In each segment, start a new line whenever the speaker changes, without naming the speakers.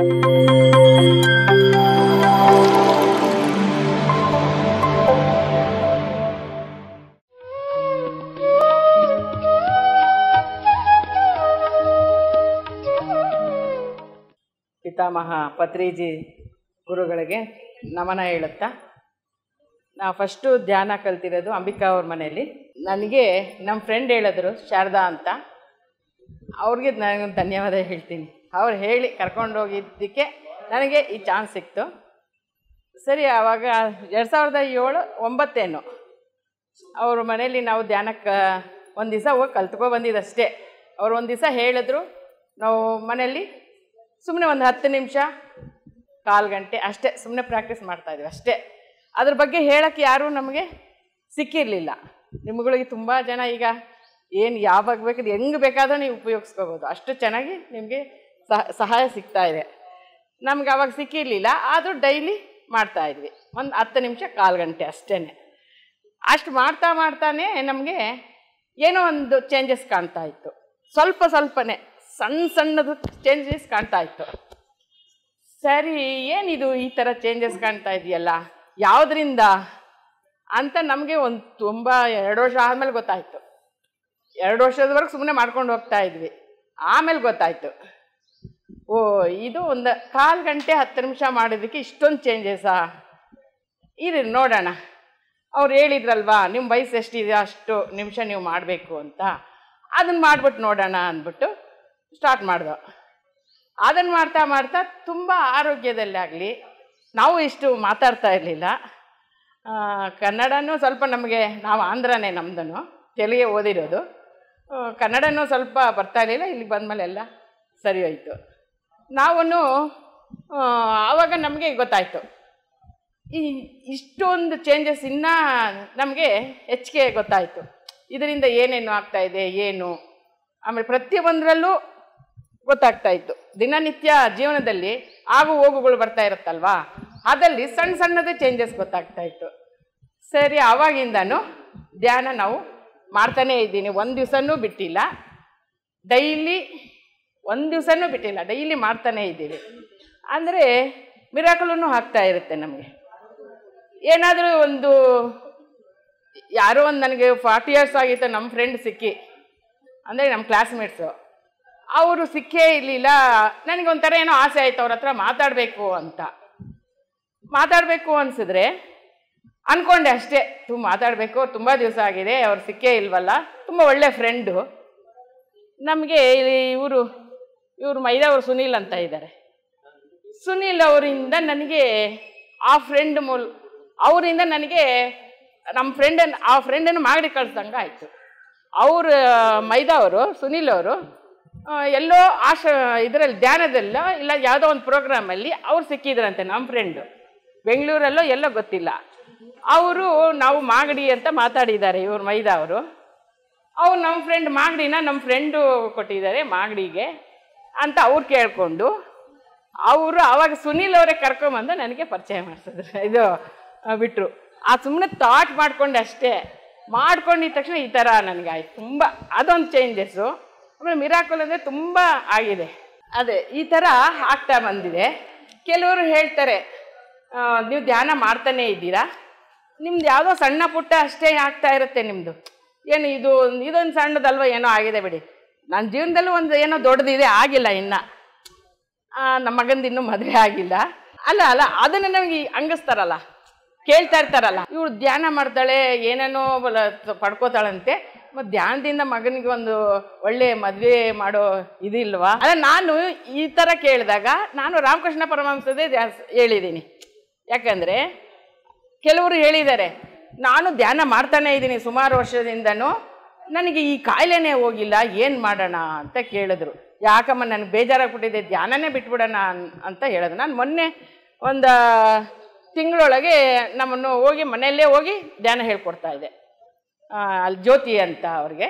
ಪಿತಾಮಹ ಪತ್ರಿಜಿ ಗುರುಗಳಿಗೆ ನಮನ ಹೇಳುತ್ತಾ ನಾ ಫಸ್ಟು ಧ್ಯಾನ ಕಲ್ತಿರೋದು ಅಂಬಿಕಾ ಅವ್ರ ಮನೆಯಲ್ಲಿ ನನಗೆ ನಮ್ಮ ಫ್ರೆಂಡ್ ಹೇಳಿದ್ರು ಶಾರದಾ ಅಂತ ಅವ್ರಿಗೆ ನಾನು ಧನ್ಯವಾದ ಹೇಳ್ತೀನಿ ಅವ್ರು ಹೇಳಿ ಕರ್ಕೊಂಡು ಹೋಗಿದ್ದಕ್ಕೆ ನನಗೆ ಈ ಚಾನ್ಸ್ ಸಿಕ್ತು ಸರಿ ಆವಾಗ ಎರಡು ಸಾವಿರದ ಏಳು ಒಂಬತ್ತೇನು ಅವ್ರ ಮನೇಲಿ ನಾವು ಧ್ಯಾನಕ್ಕೆ ಒಂದು ದಿವಸ ಹೋಗಿ ಕಲ್ತ್ಕೊ ಬಂದಿದ್ದಷ್ಟೇ ಅವ್ರು ಒಂದು ದಿವಸ ಹೇಳಿದ್ರು ನಾವು ಮನೆಯಲ್ಲಿ ಸುಮ್ಮನೆ ಒಂದು ಹತ್ತು ನಿಮಿಷ ಕಾಲು ಗಂಟೆ ಅಷ್ಟೇ ಸುಮ್ಮನೆ ಪ್ರಾಕ್ಟೀಸ್ ಮಾಡ್ತಾಯಿದ್ವಿ ಅಷ್ಟೇ ಅದ್ರ ಬಗ್ಗೆ ಹೇಳೋಕ್ಕೆ ಯಾರೂ ನಮಗೆ ಸಿಕ್ಕಿರಲಿಲ್ಲ ನಿಮ್ಗಳಿಗೆ ತುಂಬ ಜನ ಈಗ ಏನು ಯಾವಾಗ ಬೇಕಾದ್ರೆ ಹೆಂಗೆ ಬೇಕಾದರೂ ನೀವು ಉಪಯೋಗಿಸ್ಕೋಬೋದು ಅಷ್ಟು ಚೆನ್ನಾಗಿ ನಿಮಗೆ ಸಹ ಸಹಾಯ ಸಿಗ್ತಾ ಇದೆ ನಮ್ಗೆ ಅವಾಗ ಸಿಕ್ಕಿರಲಿಲ್ಲ ಆದರೂ ಡೈಲಿ ಮಾಡ್ತಾ ಇದ್ವಿ ಒಂದು ಹತ್ತು ನಿಮಿಷ ಕಾಲು ಗಂಟೆ ಅಷ್ಟೇ ಅಷ್ಟು ಮಾಡ್ತಾ ಮಾಡ್ತಾನೆ ನಮಗೆ ಏನೋ ಒಂದು ಚೇಂಜಸ್ ಕಾಣ್ತಾ ಇತ್ತು ಸ್ವಲ್ಪ ಸ್ವಲ್ಪನೇ ಸಣ್ಣ ಸಣ್ಣದು ಚೇಂಜಸ್ ಕಾಣ್ತಾ ಇತ್ತು ಸರಿ ಏನಿದು ಈ ಥರ ಚೇಂಜಸ್ ಕಾಣ್ತಾ ಇದೆಯಲ್ಲ ಯಾವುದರಿಂದ ಅಂತ ನಮಗೆ ಒಂದು ತುಂಬ ಎರಡು ವರ್ಷ ಆದಮೇಲೆ ಗೊತ್ತಾಯಿತು ಎರಡು ವರ್ಷದವರೆಗೆ ಸುಮ್ಮನೆ ಮಾಡ್ಕೊಂಡು ಹೋಗ್ತಾ ಇದ್ವಿ ಆಮೇಲೆ ಗೊತ್ತಾಯಿತು ಓ ಇದು ಒಂದು ಕಾಲು ಗಂಟೆ ಹತ್ತು ನಿಮಿಷ ಮಾಡಿದ್ದಕ್ಕೆ ಇಷ್ಟೊಂದು ಚೇಂಜಸ್ಸಾ ಇರಿ ನೋಡೋಣ ಅವ್ರು ಹೇಳಿದ್ರಲ್ವಾ ನಿಮ್ಮ ವಯಸ್ಸು ಎಷ್ಟಿದೆ ಅಷ್ಟು ನಿಮಿಷ ನೀವು ಮಾಡಬೇಕು ಅಂತ ಅದನ್ನು ಮಾಡಿಬಿಟ್ಟು ನೋಡೋಣ ಅಂದ್ಬಿಟ್ಟು ಸ್ಟಾರ್ಟ್ ಮಾಡ್ದೋ ಅದನ್ನು ಮಾಡ್ತಾ ಮಾಡ್ತಾ ತುಂಬ ಆರೋಗ್ಯದಲ್ಲಾಗಲಿ ನಾವು ಇಷ್ಟು ಮಾತಾಡ್ತಾ ಇರಲಿಲ್ಲ ಕನ್ನಡನೂ ಸ್ವಲ್ಪ ನಮಗೆ ನಾವು ಆಂಧ್ರನೇ ನಮ್ಮದನು ತೆಲುಗೇ ಓದಿರೋದು ಕನ್ನಡನೂ ಸ್ವಲ್ಪ ಬರ್ತಾ ಇರಲಿಲ್ಲ ಇಲ್ಲಿಗೆ ಎಲ್ಲ ಸರಿ ಹೋಯಿತು ನಾವೂ ಆವಾಗ ನಮಗೆ ಗೊತ್ತಾಯಿತು ಈ ಇಷ್ಟೊಂದು ಚೇಂಜಸ್ ಇನ್ನೂ ನಮಗೆ ಹೆಚ್ಚಿಗೆ ಗೊತ್ತಾಯಿತು ಇದರಿಂದ ಏನೇನು ಆಗ್ತಾ ಇದೆ ಏನು ಆಮೇಲೆ ಪ್ರತಿಯೊಂದರಲ್ಲೂ ಗೊತ್ತಾಗ್ತಾ ಇತ್ತು ದಿನನಿತ್ಯ ಜೀವನದಲ್ಲಿ ಆಗು ಹೋಗುಗಳು ಬರ್ತಾ ಇರುತ್ತಲ್ವಾ ಅದರಲ್ಲಿ ಸಣ್ಣ ಸಣ್ಣದೇ ಚೇಂಜಸ್ ಗೊತ್ತಾಗ್ತಾ ಇತ್ತು ಸರಿ ಆವಾಗಿಂದನೂ ಧ್ಯಾನ ನಾವು ಮಾಡ್ತಾನೇ ಇದ್ದೀನಿ ಒಂದು ದಿವಸನೂ ಬಿಟ್ಟಿಲ್ಲ ಡೈಲಿ ಒಂದು ದಿವಸನೂ ಬಿಟ್ಟಿಲ್ಲ ಡೈಲಿ ಮಾಡ್ತಾನೇ ಇದ್ದೀವಿ ಅಂದರೆ ಮಿರಾಕಲೂ ಹಾಕ್ತಾ ಇರುತ್ತೆ ನಮಗೆ ಏನಾದರೂ ಒಂದು ಯಾರೋ ಒಂದು ನನಗೆ ಫಾರ್ಟಿ ಇಯರ್ಸ್ ಆಗಿತ್ತು ನಮ್ಮ ಫ್ರೆಂಡ್ ಸಿಕ್ಕಿ ಅಂದರೆ ನಮ್ಮ ಕ್ಲಾಸ್ಮೇಟ್ಸು ಅವರು ಸಿಕ್ಕೇ ಇರಲಿಲ್ಲ ನನಗೊಂಥರ ಏನೋ ಆಸೆ ಆಯಿತು ಅವ್ರ ಹತ್ರ ಮಾತಾಡಬೇಕು ಅಂತ ಮಾತಾಡಬೇಕು ಅನಿಸಿದ್ರೆ ಅಂದ್ಕೊಂಡೆ ಅಷ್ಟೇ ತುಂಬ ಮಾತಾಡಬೇಕು ತುಂಬ ದಿವಸ ಆಗಿದೆ ಅವ್ರು ಸಿಕ್ಕೇ ಇಲ್ವಲ್ಲ ತುಂಬ ಒಳ್ಳೆ ಫ್ರೆಂಡು ನಮಗೆ ಇವರು ಇವರು ಅವರು ಸುನೀಲ್ ಅಂತ ಇದ್ದಾರೆ ಸುನೀಲ್ ಅವರಿಂದ ನನಗೆ ಆ ಫ್ರೆಂಡ್ ಮೂಲ ಅವರಿಂದ ನನಗೆ ನಮ್ಮ ಫ್ರೆಂಡನ್ನು ಆ ಫ್ರೆಂಡನ್ನು ಮಾಗಡಿ ಕಳ್ಸ್ದಂಗೆ ಆಯಿತು ಅವರು ಮೈದಾ ಅವರು ಸುನೀಲ್ ಅವರು ಎಲ್ಲೋ ಆಶ ಇದರಲ್ಲಿ ಧ್ಯಾನದಲ್ಲೋ ಇಲ್ಲ ಯಾವುದೋ ಒಂದು ಪ್ರೋಗ್ರಾಮಲ್ಲಿ ಅವ್ರು ಸಿಕ್ಕಿದ್ರಂತೆ ನಮ್ಮ ಫ್ರೆಂಡು ಬೆಂಗಳೂರಲ್ಲೋ ಎಲ್ಲೋ ಗೊತ್ತಿಲ್ಲ ಅವರು ನಾವು ಮಾಗಡಿ ಅಂತ ಮಾತಾಡಿದ್ದಾರೆ ಇವರು ಮೈದಾ ಅವರು ಅವ್ರು ನಮ್ಮ ಫ್ರೆಂಡ್ ಮಾಗಡಿನ ನಮ್ಮ ಫ್ರೆಂಡು ಕೊಟ್ಟಿದ್ದಾರೆ ಮಾಗಡಿಗೆ ಅಂತ ಅವ್ರು ಕೇಳಿಕೊಂಡು ಅವರು ಅವಾಗ ಸುನೀಲ್ ಅವರೇ ಕರ್ಕೊಂಬಂದು ನನಗೆ ಪರಿಚಯ ಮಾಡಿಸಿದ್ರು ಇದು ಬಿಟ್ಟರು ಆ ಸುಮ್ಮನೆ ಥಾಟ್ ಮಾಡ್ಕೊಂಡು ಅಷ್ಟೇ ಮಾಡ್ಕೊಂಡಿದ ತಕ್ಷಣ ಈ ಥರ ನನಗೆ ಆಯ್ತು ತುಂಬ ಅದೊಂದು ಚೇಂಜಸ್ಸು ಆಮೇಲೆ ಮಿರಾಕಲ್ ಅಂದರೆ ತುಂಬ ಆಗಿದೆ ಅದೇ ಈ ಥರ ಆಗ್ತಾ ಬಂದಿದೆ ಕೆಲವರು ಹೇಳ್ತಾರೆ ನೀವು ಧ್ಯಾನ ಮಾಡ್ತಾನೇ ಇದ್ದೀರಾ ನಿಮ್ದು ಯಾವುದೋ ಸಣ್ಣ ಪುಟ್ಟ ಅಷ್ಟೇ ಆಗ್ತಾ ಇರುತ್ತೆ ನಿಮ್ಮದು ಏನು ಇದು ಇದೊಂದು ಸಣ್ಣದಲ್ವ ಏನೋ ಆಗಿದೆ ಬಿಡಿ ನನ್ನ ಜೀವನದಲ್ಲೂ ಒಂದು ಏನೋ ದೊಡ್ಡದಿದೆ ಆಗಿಲ್ಲ ಇನ್ನು ನಮ್ಮ ಮಗಂದು ಇನ್ನೂ ಮದುವೆ ಆಗಿಲ್ಲ ಅಲ್ಲ ಅಲ್ಲ ಅದನ್ನು ನಮಗೆ ಅಂಗಿಸ್ತಾರಲ್ಲ ಕೇಳ್ತಾ ಇರ್ತಾರಲ್ಲ ಇವಳು ಧ್ಯಾನ ಮಾಡ್ತಾಳೆ ಏನೇನೋ ಪಡ್ಕೋತಾಳಂತೆ ಮತ್ತು ಧ್ಯಾನದಿಂದ ಮಗನಿಗೆ ಒಂದು ಒಳ್ಳೆ ಮದುವೆ ಮಾಡೋ ಇದಿಲ್ವಾ ಅಲ್ಲ ನಾನು ಈ ಥರ ಕೇಳಿದಾಗ ನಾನು ರಾಮಕೃಷ್ಣ ಪರಮಹಂಸದೇ ಜಾಸ್ ಹೇಳಿದ್ದೀನಿ ಯಾಕಂದರೆ ಕೆಲವರು ಹೇಳಿದ್ದಾರೆ ನಾನು ಧ್ಯಾನ ಮಾಡ್ತಾನೇ ಇದ್ದೀನಿ ಸುಮಾರು ವರ್ಷದಿಂದನೂ ನನಗೆ ಈ ಕಾಯಿಲೆನೇ ಹೋಗಿಲ್ಲ ಏನು ಮಾಡೋಣ ಅಂತ ಕೇಳಿದ್ರು ಯಾಕಮ್ಮ ನನಗೆ ಬೇಜಾರಾಗ್ಬಿಟ್ಟಿದೆ ಧ್ಯಾನನೇ ಬಿಟ್ಬಿಡೋಣ ಅಂತ ಹೇಳಿದ್ರು ನಾನು ಮೊನ್ನೆ ಒಂದು ತಿಂಗಳೊಳಗೆ ನಮ್ಮನ್ನು ಹೋಗಿ ಮನೆಯಲ್ಲೇ ಹೋಗಿ ಧ್ಯಾನ ಹೇಳ್ಕೊಡ್ತಾ ಇದ್ದೆ ಅಲ್ಲಿ ಜ್ಯೋತಿ ಅಂತ ಅವ್ರಿಗೆ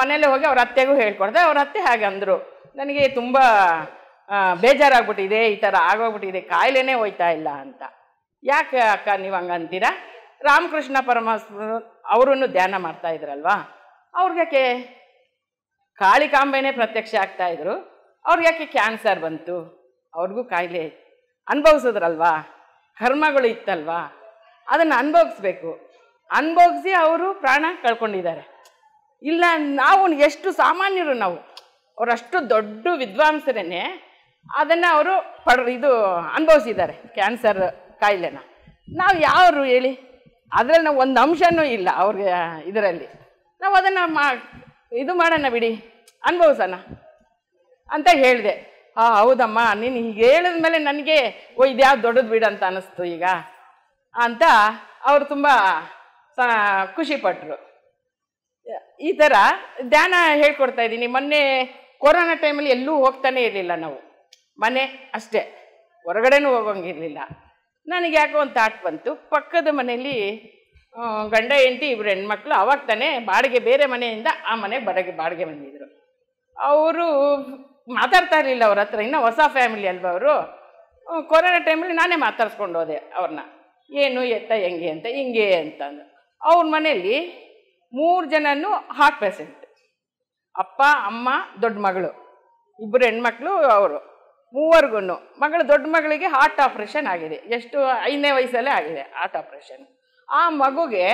ಮನೆಯಲ್ಲೇ ಹೋಗಿ ಅವ್ರ ಅತ್ತೆಗೂ ಹೇಳ್ಕೊಡ್ದೆ ಅವ್ರ ಅತ್ತೆ ಹಾಗೆ ಅಂದರು ನನಗೆ ತುಂಬ ಬೇಜಾರಾಗ್ಬಿಟ್ಟಿದೆ ಈ ಥರ ಆಗೋಗ್ಬಿಟ್ಟಿದೆ ಕಾಯಿಲೆನೇ ಹೋಯ್ತಾ ಇಲ್ಲ ಅಂತ ಯಾಕೆ ಅಕ್ಕ ನೀವು ಹಂಗಂತೀರಾ ರಾಮಕೃಷ್ಣ ಪರಮಾತ್ಮ ಅವರನ್ನು ಧ್ಯಾನ ಮಾಡ್ತಾ ಇದ್ರಲ್ವಾ ಅವ್ರಿಗ್ಯಾಕೆ ಕಾಳಿಕಾಂಬೆನೇ ಪ್ರತ್ಯಕ್ಷ ಆಗ್ತಾ ಇದ್ರು ಯಾಕೆ ಕ್ಯಾನ್ಸರ್ ಬಂತು ಅವ್ರಿಗೂ ಕಾಯಿಲೆ ಅನುಭವಿಸಿದ್ರಲ್ವಾ ಕರ್ಮಗಳು ಇತ್ತಲ್ವಾ ಅದನ್ನು ಅನುಭವಿಸ್ಬೇಕು ಅನುಭವಿಸಿ ಅವರು ಪ್ರಾಣ ಕಳ್ಕೊಂಡಿದ್ದಾರೆ ಇಲ್ಲ ನಾವು ಎಷ್ಟು ಸಾಮಾನ್ಯರು ನಾವು ಅವರಷ್ಟು ದೊಡ್ಡ ವಿದ್ವಾಂಸರೇ ಅದನ್ನು ಅವರು ಪಡ ಇದು ಅನುಭವಿಸಿದ್ದಾರೆ ಕ್ಯಾನ್ಸರ್ ಕಾಯಿಲೆನ ನಾವು ಯಾರು ಹೇಳಿ ಅದರಲ್ಲಿ ನಾವು ಒಂದು ಅಂಶನೂ ಇಲ್ಲ ಅವ್ರಿಗೆ ಇದರಲ್ಲಿ ನಾವು ಅದನ್ನು ಮಾ ಇದು ಮಾಡೋಣ ಬಿಡಿ ಅನುಭವಿಸೋಣ ಅಂತ ಹೇಳಿದೆ ಹಾಂ ಹೌದಮ್ಮ ನೀನು ಹೀಗೆ ಹೇಳಿದ ಮೇಲೆ ನನಗೆ ಓ ಇದ್ಯಾ ದೊಡ್ಡದು ಬಿಡು ಅಂತ ಅನ್ನಿಸ್ತು ಈಗ ಅಂತ ಅವರು ತುಂಬ ಖುಷಿಪಟ್ಟರು ಈ ಥರ ಧ್ಯಾನ ಹೇಳ್ಕೊಡ್ತಾ ಇದ್ದೀನಿ ಮೊನ್ನೆ ಕೊರೋನಾ ಟೈಮಲ್ಲಿ ಎಲ್ಲೂ ಹೋಗ್ತಾನೆ ಇರಲಿಲ್ಲ ನಾವು ಮನೆ ಅಷ್ಟೇ ಹೊರಗಡೆನೂ ಹೋಗೋಂಗಿರಲಿಲ್ಲ ನನಗೆ ಯಾಕೋ ಒಂದು ತಾಟ್ ಬಂತು ಪಕ್ಕದ ಮನೆಯಲ್ಲಿ ಗಂಡ ಹೆಂಡತಿ ಇಬ್ಬರು ಹೆಣ್ಮಕ್ಳು ಅವಾಗ ತಾನೇ ಬಾಡಿಗೆ ಬೇರೆ ಮನೆಯಿಂದ ಆ ಮನೆಗೆ ಬಡಗೆ ಬಾಡಿಗೆ ಬಂದಿದ್ರು ಅವರು ಮಾತಾಡ್ತಾ ಇರಲಿಲ್ಲ ಅವ್ರ ಹತ್ರ ಇನ್ನೂ ಹೊಸ ಫ್ಯಾಮಿಲಿ ಅಲ್ವಾ ಅವರು ಕೊರೋನಾ ಟೈಮಲ್ಲಿ ನಾನೇ ಮಾತಾಡ್ಸ್ಕೊಂಡು ಹೋದೆ ಅವ್ರನ್ನ ಏನು ಎತ್ತ ಹೆಂಗೆ ಅಂತ ಹಿಂಗೆ ಅಂತಂದು ಅವ್ರ ಮನೆಯಲ್ಲಿ ಮೂರು ಜನನೂ ಹಾರ್ಟ್ ಪೇಷೆಂಟ್ ಅಪ್ಪ ಅಮ್ಮ ದೊಡ್ಡ ಮಗಳು ಇಬ್ಬರು ಹೆಣ್ಮಕ್ಳು ಅವರು ಮೂವರ್ಗೂ ಮಗಳು ದೊಡ್ಡ ಮಗಳಿಗೆ ಹಾರ್ಟ್ ಆಪ್ರೇಷನ್ ಆಗಿದೆ ಎಷ್ಟು ಐದನೇ ವಯಸ್ಸಲ್ಲೇ ಆಗಿದೆ ಹಾರ್ಟ್ ಆಪ್ರೇಷನ್ ಆ ಮಗುಗೆ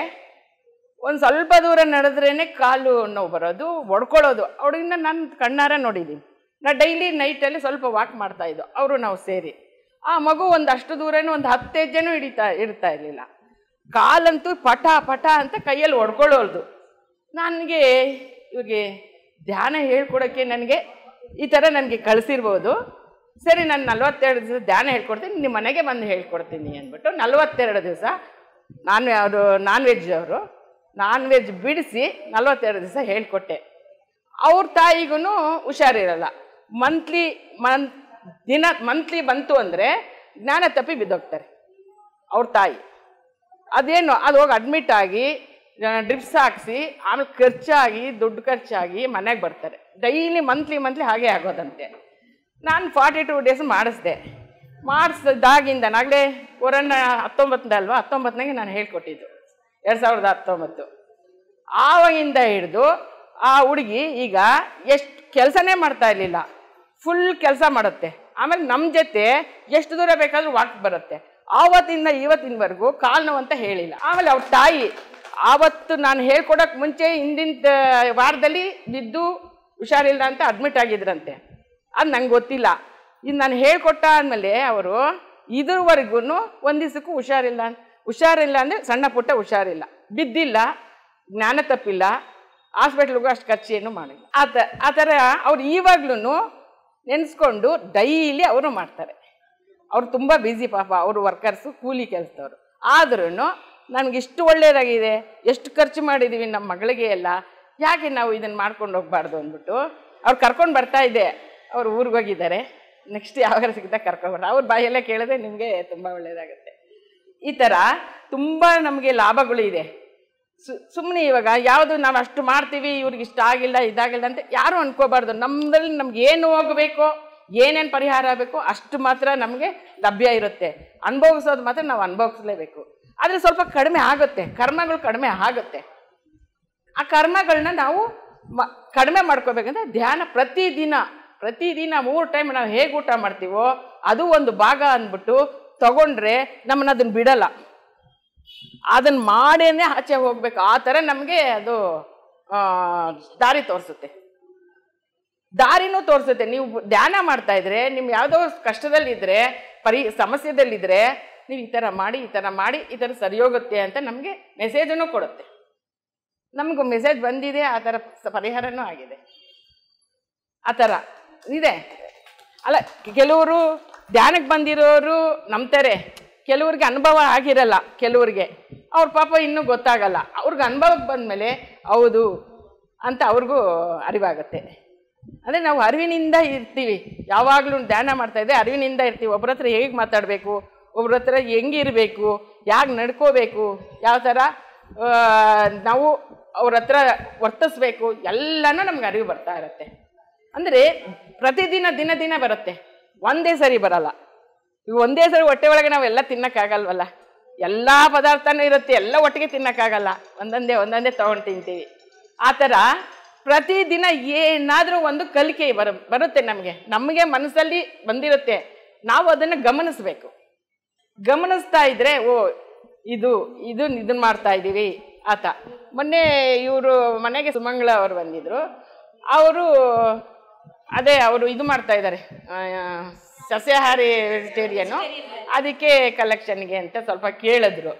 ಒಂದು ಸ್ವಲ್ಪ ದೂರ ನಡೆದ್ರೇ ಕಾಲು ನೋವು ಬರೋದು ಒಡ್ಕೊಳ್ಳೋದು ಅವಳನ್ನ ನಾನು ಕಣ್ಣಾರೆ ನೋಡಿದ್ದೀನಿ ನಾ ಡೈಲಿ ನೈಟಲ್ಲಿ ಸ್ವಲ್ಪ ವಾಕ್ ಮಾಡ್ತಾ ಇದ್ದೋ ಅವರು ನಾವು ಸೇರಿ ಆ ಮಗು ಒಂದಷ್ಟು ದೂರನೂ ಒಂದು ಹತ್ತು ಹೆಜ್ಜೆನೂ ಹಿಡಿತಾ ಇಡ್ತಾ ಇರಲಿಲ್ಲ ಕಾಲಂತೂ ಪಟ ಪಟ ಅಂತ ಕೈಯಲ್ಲಿ ಒಡ್ಕೊಳ್ಳೋದು ನನಗೆ ಇವ್ರಿಗೆ ಧ್ಯಾನ ಹೇಳ್ಕೊಡೋಕ್ಕೆ ನನಗೆ ಈ ಥರ ನನಗೆ ಕಳಿಸಿರ್ಬೋದು ಸರಿ ನಾನು ನಲ್ವತ್ತೆರಡು ದಿವಸ ಧ್ಯಾನ ಹೇಳ್ಕೊಡ್ತೀನಿ ನಿಮ್ಮ ಮನೆಗೆ ಬಂದು ಹೇಳ್ಕೊಡ್ತೀನಿ ಅಂದ್ಬಿಟ್ಟು ನಲ್ವತ್ತೆರಡು ದಿವಸ ನಾನ್ ಅವರು ನಾನ್ ವೆಜ್ ಅವರು ನಾನ್ ವೆಜ್ ಬಿಡಿಸಿ ನಲ್ವತ್ತೆರಡು ದಿವಸ ಹೇಳ್ಕೊಟ್ಟೆ ಅವ್ರ ತಾಯಿಗೂ ಹುಷಾರಿರಲ್ಲ ಮಂತ್ಲಿ ಮನ್ ದಿನ ಮಂತ್ಲಿ ಬಂತು ಅಂದರೆ ಜ್ಞಾನ ತಪ್ಪಿ ಬಿದ್ದೋಗ್ತಾರೆ ಅವ್ರ ತಾಯಿ ಅದೇನು ಅದು ಹೋಗಿ ಅಡ್ಮಿಟ್ ಆಗಿ ಡ್ರಿಪ್ಸ್ ಹಾಕಿಸಿ ಆಮೇಲೆ ಖರ್ಚಾಗಿ ದುಡ್ಡು ಖರ್ಚಾಗಿ ಮನೆಗೆ ಬರ್ತಾರೆ ಡೈಲಿ ಮಂತ್ಲಿ ಮಂತ್ಲಿ ಹಾಗೆ ಆಗೋದಂತೆ ನಾನು ಫಾರ್ಟಿ ಟು ಡೇಸ್ ಮಾಡಿಸ್ದೆ ಮಾಡಿಸ್ದಾಗಿಂದ ನಾಗಲೇ ಕೊರೋನಾ ಹತ್ತೊಂಬತ್ತನೇ ಅಲ್ವಾ ಹತ್ತೊಂಬತ್ತನಾಗೆ ನಾನು ಹೇಳ್ಕೊಟ್ಟಿದ್ದು ಎರಡು ಸಾವಿರದ ಹತ್ತೊಂಬತ್ತು ಆವಾಗಿಂದ ಹಿಡಿದು ಆ ಹುಡುಗಿ ಈಗ ಎಷ್ಟು ಕೆಲಸನೇ ಮಾಡ್ತಾ ಇರಲಿಲ್ಲ ಫುಲ್ ಕೆಲಸ ಮಾಡುತ್ತೆ ಆಮೇಲೆ ನಮ್ಮ ಜೊತೆ ಎಷ್ಟು ದೂರ ಬೇಕಾದರೂ ವಾಕ್ ಬರುತ್ತೆ ಆವತ್ತಿಂದ ಇವತ್ತಿನವರೆಗೂ ಕಾಲು ನೋವು ಅಂತ ಹೇಳಿಲ್ಲ ಆಮೇಲೆ ಅವ್ರ ತಾಯಿ ಆವತ್ತು ನಾನು ಹೇಳ್ಕೊಡೋಕೆ ಮುಂಚೆ ಹಿಂದಿನ ವಾರದಲ್ಲಿ ಬಿದ್ದು ಹುಷಾರಿಲ್ಲ ಅಂತ ಅಡ್ಮಿಟ್ ಆಗಿದ್ರಂತೆ ಅದು ನಂಗೆ ಗೊತ್ತಿಲ್ಲ ಇದು ನಾನು ಹೇಳಿಕೊಟ್ಟ ಆದಮೇಲೆ ಅವರು ಇದರವರೆಗೂ ಒಂದು ದಿವಸಕ್ಕೂ ಹುಷಾರಿಲ್ಲ ಹುಷಾರಿಲ್ಲ ಅಂದರೆ ಸಣ್ಣ ಪುಟ್ಟ ಹುಷಾರಿಲ್ಲ ಬಿದ್ದಿಲ್ಲ ಜ್ಞಾನ ತಪ್ಪಿಲ್ಲ ಹಾಸ್ಪಿಟ್ಲಿಗೂ ಅಷ್ಟು ಖರ್ಚೇನು ಮಾಡಿಲ್ಲ ಆ ಥರ ಆ ಥರ ಅವ್ರು ಈವಾಗ್ಲೂ ನೆನೆಸ್ಕೊಂಡು ಡೈಲಿ ಅವರು ಮಾಡ್ತಾರೆ ಅವರು ತುಂಬ ಬ್ಯುಸಿ ಪಾಪ ಅವರು ವರ್ಕರ್ಸು ಕೂಲಿ ಕೆಲಸದವರು ಆದ್ರೂ ನನಗೆ ಇಷ್ಟು ಒಳ್ಳೆಯದಾಗಿದೆ ಎಷ್ಟು ಖರ್ಚು ಮಾಡಿದ್ದೀವಿ ನಮ್ಮ ಮಗಳಿಗೆ ಎಲ್ಲ ಯಾಕೆ ನಾವು ಇದನ್ನು ಮಾಡ್ಕೊಂಡು ಹೋಗ್ಬಾರ್ದು ಅಂದ್ಬಿಟ್ಟು ಅವ್ರು ಕರ್ಕೊಂಡು ಬರ್ತಾ ಇದ್ದೆ ಅವ್ರು ಊರಿಗೋಗಿದ್ದಾರೆ ನೆಕ್ಸ್ಟ್ ಯಾವಾಗ ಸಿಗುತ್ತೆ ಕರ್ಕೊಂಡು ಅವ್ರ ಬಾಯಲ್ಲೇ ಕೇಳಿದ್ರೆ ನಿಮಗೆ ತುಂಬ ಒಳ್ಳೆಯದಾಗುತ್ತೆ ಈ ಥರ ತುಂಬ ನಮಗೆ ಲಾಭಗಳು ಇದೆ ಸು ಸುಮ್ಮನೆ ಇವಾಗ ಯಾವುದು ನಾವು ಅಷ್ಟು ಮಾಡ್ತೀವಿ ಇವ್ರಿಗೆ ಇಷ್ಟ ಆಗಿಲ್ಲ ಇದಾಗಿಲ್ಲ ಅಂತ ಯಾರೂ ಅನ್ಕೋಬಾರ್ದು ನಮ್ಮದ್ರಲ್ಲಿ ನಮ್ಗೆ ಏನು ಹೋಗಬೇಕೋ ಏನೇನು ಪರಿಹಾರ ಆಗಬೇಕು ಅಷ್ಟು ಮಾತ್ರ ನಮಗೆ ಲಭ್ಯ ಇರುತ್ತೆ ಅನುಭವಿಸೋದು ಮಾತ್ರ ನಾವು ಅನ್ಭವಿಸ್ಲೇಬೇಕು ಆದರೆ ಸ್ವಲ್ಪ ಕಡಿಮೆ ಆಗುತ್ತೆ ಕರ್ಮಗಳು ಕಡಿಮೆ ಆಗುತ್ತೆ ಆ ಕರ್ಮಗಳನ್ನ ನಾವು ಮ ಕಡಿಮೆ ಮಾಡ್ಕೋಬೇಕಂದ್ರೆ ಧ್ಯಾನ ಪ್ರತಿದಿನ ಪ್ರತಿದಿನ ಮೂರು ಟೈಮ್ ನಾವು ಹೇಗೆ ಊಟ ಮಾಡ್ತೀವೋ ಅದು ಒಂದು ಭಾಗ ಅಂದ್ಬಿಟ್ಟು ತಗೊಂಡ್ರೆ ನಮ್ಮನ್ನ ಅದನ್ನ ಬಿಡಲ್ಲ ಅದನ್ನ ಮಾಡೇನೆ ಆಚೆ ಹೋಗ್ಬೇಕು ಆ ಥರ ನಮಗೆ ಅದು ದಾರಿ ತೋರಿಸುತ್ತೆ ದಾರಿನೂ ತೋರಿಸುತ್ತೆ ನೀವು ಧ್ಯಾನ ಮಾಡ್ತಾ ಇದ್ರೆ ನಿಮ್ಗೆ ಯಾವುದೋ ಕಷ್ಟದಲ್ಲಿದ್ದರೆ ಪರಿ ಸಮಸ್ಯೆದಲ್ಲಿದ್ದರೆ ನೀವು ಈ ಥರ ಮಾಡಿ ಈ ಥರ ಮಾಡಿ ಈ ಥರ ಸರಿ ಹೋಗುತ್ತೆ ಅಂತ ನಮಗೆ ಮೆಸೇಜನ್ನು ಕೊಡುತ್ತೆ ನಮಗೂ ಮೆಸೇಜ್ ಬಂದಿದೆ ಆ ಥರ ಪರಿಹಾರನೂ ಆಗಿದೆ ಆ ಥರ ಇದೆ ಅಲ್ಲ ಕೆಲವರು ಧ್ಯಾನಕ್ಕೆ ಬಂದಿರೋರು ನಂಬ್ತಾರೆ ಕೆಲವ್ರಿಗೆ ಅನುಭವ ಆಗಿರಲ್ಲ ಕೆಲವ್ರಿಗೆ ಅವ್ರ ಪಾಪ ಇನ್ನೂ ಗೊತ್ತಾಗಲ್ಲ ಅವ್ರಿಗೆ ಅನುಭವಕ್ಕೆ ಬಂದಮೇಲೆ ಹೌದು ಅಂತ ಅವ್ರಿಗೂ ಅರಿವಾಗುತ್ತೆ ಅಂದರೆ ನಾವು ಅರಿವಿನಿಂದ ಇರ್ತೀವಿ ಯಾವಾಗಲೂ ಧ್ಯಾನ ಮಾಡ್ತಾಯಿದ್ದೆ ಅರಿವಿನಿಂದ ಇರ್ತೀವಿ ಒಬ್ಬರ ಹತ್ರ ಹೇಗೆ ಮಾತಾಡಬೇಕು ಒಬ್ಬರ ಹತ್ರ ಹೆಂಗಿರಬೇಕು ಯಾಕೆ ನಡ್ಕೋಬೇಕು ಯಾವ ಥರ ನಾವು ಅವ್ರ ಹತ್ರ ವರ್ತಿಸ್ಬೇಕು ಎಲ್ಲನೂ ನಮ್ಗೆ ಅರಿವು ಬರ್ತಾ ಇರುತ್ತೆ ಅಂದರೆ ಪ್ರತಿದಿನ ದಿನ ದಿನ ಬರುತ್ತೆ ಒಂದೇ ಸರಿ ಬರಲ್ಲ ಇವು ಒಂದೇ ಸರಿ ಹೊಟ್ಟೆ ಒಳಗೆ ನಾವೆಲ್ಲ ತಿನ್ನೋಕ್ಕಾಗಲ್ವಲ್ಲ ಎಲ್ಲ ಪದಾರ್ಥನೂ ಇರುತ್ತೆ ಎಲ್ಲ ಒಟ್ಟಿಗೆ ತಿನ್ನೋಕ್ಕಾಗಲ್ಲ ಒಂದೊಂದೇ ಒಂದೊಂದೇ ತಗೊಂಡು ತಿಂತೀವಿ ಆ ಥರ ಪ್ರತಿದಿನ ಏನಾದರೂ ಒಂದು ಕಲಿಕೆ ಬರ ಬರುತ್ತೆ ನಮಗೆ ನಮಗೆ ಮನಸ್ಸಲ್ಲಿ ಬಂದಿರುತ್ತೆ ನಾವು ಅದನ್ನು ಗಮನಿಸ್ಬೇಕು ಗಮನಿಸ್ತಾ ಇದ್ರೆ ಓ ಇದು ಇದು ಇದನ್ನ ಮಾಡ್ತಾ ಇದ್ದೀವಿ ಆತ ಮೊನ್ನೆ ಇವರು ಮನೆಗೆ ಸುಮಂಗಳ ಅವರು ಬಂದಿದ್ರು ಅವರು ಅದೇ ಅವರು ಇದು ಮಾಡ್ತಾ ಇದ್ದಾರೆ ಸಸ್ಯಾಹಾರಿ ವೆಜಿಟೇರಿಯನ್ನು ಅದಕ್ಕೆ ಕಲೆಕ್ಷನ್ಗೆ ಅಂತ ಸ್ವಲ್ಪ ಕೇಳಿದ್ರು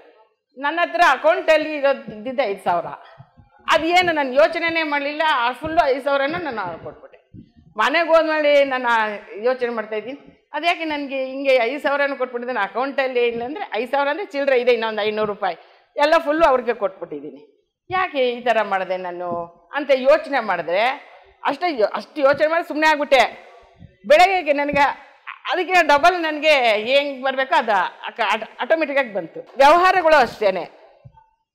ನನ್ನ ಹತ್ರ ಅಕೌಂಟಲ್ಲಿ ಇರೋದಿದ್ದ ಐದು ಸಾವಿರ ಅದೇನು ನಾನು ಯೋಚನೆನೇ ಮಾಡಲಿಲ್ಲ ಆ ಫುಲ್ಲು ಐದು ಸಾವಿರನ ನಾನು ಕೊಟ್ಬಿಟ್ಟೆ ಮನೆಗೆ ಹೋದ್ಮೇಲೆ ನಾನು ಯೋಚನೆ ಮಾಡ್ತಾ ಇದ್ದೀನಿ ಅದ್ಯಾಕೆ ನನಗೆ ಹಿಂಗೆ ಐದು ಸಾವಿರನೂ ನಾನು ಅಕೌಂಟಲ್ಲಿ ಅಂದರೆ ಐದು ಸಾವಿರ ಅಂದರೆ ಚಿಲ್ಲರೆ ಇದೆ ಇನ್ನೊಂದು ಐನೂರು ರೂಪಾಯಿ ಎಲ್ಲ ಫುಲ್ಲು ಅವ್ರಿಗೆ ಕೊಟ್ಬಿಟ್ಟಿದ್ದೀನಿ ಯಾಕೆ ಈ ಥರ ಮಾಡಿದೆ ನಾನು ಅಂತ ಯೋಚನೆ ಮಾಡಿದ್ರೆ ಅಷ್ಟೇ ಅಷ್ಟು ಯೋಚನೆ ಮಾಡಿ ಸುಮ್ಮನೆ ಆಗ್ಬಿಟ್ಟೆ ಬೆಳಗ್ಗೆ ನನಗೆ ಅದಕ್ಕೆ ಡಬಲ್ ನನಗೆ ಹೆಂಗೆ ಬರಬೇಕೋ ಅದು ಆಟೋಮೆಟಿಕ್ಕಾಗಿ ಬಂತು ವ್ಯವಹಾರಗಳು ಅಷ್ಟೇ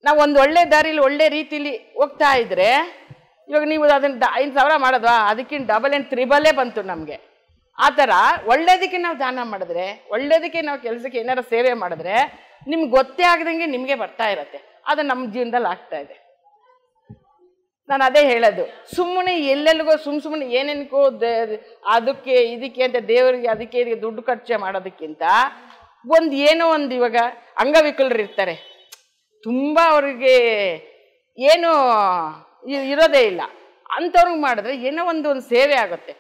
ನಾವು ಒಂದು ಒಳ್ಳೆ ದಾರಿಲಿ ಒಳ್ಳೆ ರೀತಿಲಿ ಹೋಗ್ತಾ ಇದ್ದರೆ ಇವಾಗ ನೀವು ಅದನ್ನು ಐದು ಸಾವಿರ ಮಾಡೋದು ಅದಕ್ಕಿಂತ ಡಬಲ್ ಆ್ಯಂಡ್ ತ್ರಿಬಲ್ಲೇ ಬಂತು ನಮಗೆ ಆ ಥರ ಒಳ್ಳೇದಕ್ಕೆ ನಾವು ದಾನ ಮಾಡಿದ್ರೆ ಒಳ್ಳೇದಕ್ಕೆ ನಾವು ಕೆಲಸಕ್ಕೆ ಏನಾರು ಸೇವೆ ಮಾಡಿದ್ರೆ ನಿಮ್ಗೆ ಗೊತ್ತೇ ಆಗದಂಗೆ ನಿಮಗೆ ಬರ್ತಾ ಇರತ್ತೆ ಅದು ನಮ್ಮ ಜೀವನದಲ್ಲಿ ಆಗ್ತಾ ಇದೆ ನಾನು ಅದೇ ಹೇಳೋದು ಸುಮ್ಮನೆ ಎಲ್ಲೆಲ್ಲಿಗೋ ಸುಮ್ಮ ಸುಮ್ಮನೆ ಏನೇನಕ್ಕೋ ಅದಕ್ಕೆ ಇದಕ್ಕೆ ಅಂತ ದೇವರಿಗೆ ಅದಕ್ಕೆ ಇದಕ್ಕೆ ದುಡ್ಡು ಖರ್ಚು ಮಾಡೋದಕ್ಕಿಂತ ಒಂದು ಏನೋ ಒಂದು ಇವಾಗ ಅಂಗವಿಕಲರು ಇರ್ತಾರೆ ತುಂಬ ಅವ್ರಿಗೆ ಏನು ಇರೋದೇ ಇಲ್ಲ ಅಂಥವ್ರಿಗೆ ಮಾಡಿದ್ರೆ ಏನೋ ಒಂದು ಒಂದು ಸೇವೆ ಆಗುತ್ತೆ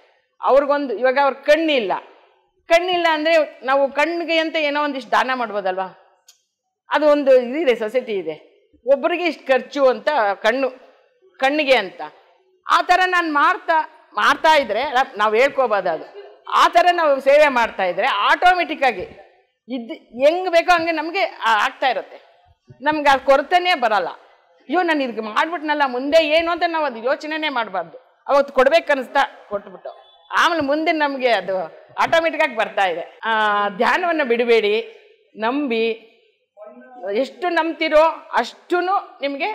ಅವ್ರಿಗೊಂದು ಇವಾಗ ಅವ್ರ ಕಣ್ಣಿಲ್ಲ ಕಣ್ಣಿಲ್ಲ ಅಂದರೆ ನಾವು ಕಣ್ಣಿಗೆ ಅಂತ ಏನೋ ಒಂದಿಷ್ಟು ದಾನ ಮಾಡ್ಬೋದಲ್ವಾ ಅದು ಒಂದು ಇದಿದೆ ಸೊಸೈಟಿ ಇದೆ ಒಬ್ಬರಿಗೆ ಇಷ್ಟು ಖರ್ಚು ಅಂತ ಕಣ್ಣು ಕಣ್ಣಿಗೆ ಅಂತ ಆ ಥರ ನಾನು ಮಾಡ್ತಾ ಮಾಡ್ತಾ ಇದ್ರೆ ನಾವು ಹೇಳ್ಕೋಬೋದು ಅದು ಆ ಥರ ನಾವು ಸೇವೆ ಮಾಡ್ತಾ ಇದ್ರೆ ಆಟೋಮೆಟಿಕ್ಕಾಗಿ ಇದ್ದು ಹೆಂಗೆ ಬೇಕೋ ಹಂಗೆ ನಮಗೆ ಆಗ್ತಾ ಇರುತ್ತೆ ನಮ್ಗೆ ಅದು ಕೊರತೆನೇ ಬರಲ್ಲ ಅಯ್ಯೋ ನಾನು ಇದಕ್ಕೆ ಮಾಡ್ಬಿಟ್ನಲ್ಲ ಮುಂದೆ ಏನು ಅಂತ ನಾವು ಅದು ಯೋಚನೆನೇ ಮಾಡಬಾರ್ದು ಅವತ್ತು ಕೊಡ್ಬೇಕು ಅನಿಸ್ತಾ ಕೊಟ್ಬಿಟ್ಟು ಆಮೇಲೆ ಮುಂದೆ ನಮಗೆ ಅದು ಆಟೋಮೆಟಿಕ್ಕಾಗಿ ಬರ್ತಾ ಇದೆ ಧ್ಯಾನವನ್ನು ಬಿಡಬೇಡಿ ನಂಬಿ ಎಷ್ಟು ನಂಬ್ತಿರೋ ಅಷ್ಟೂ ನಿಮಗೆ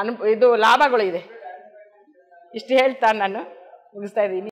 ಅನು ಇದು ಲಾಭಗಳು ಇದೆ ಇಷ್ಟು ಹೇಳ್ತಾ ನಾನು ಮುಗಿಸ್ತಾ ಇದ್ದೀನಿ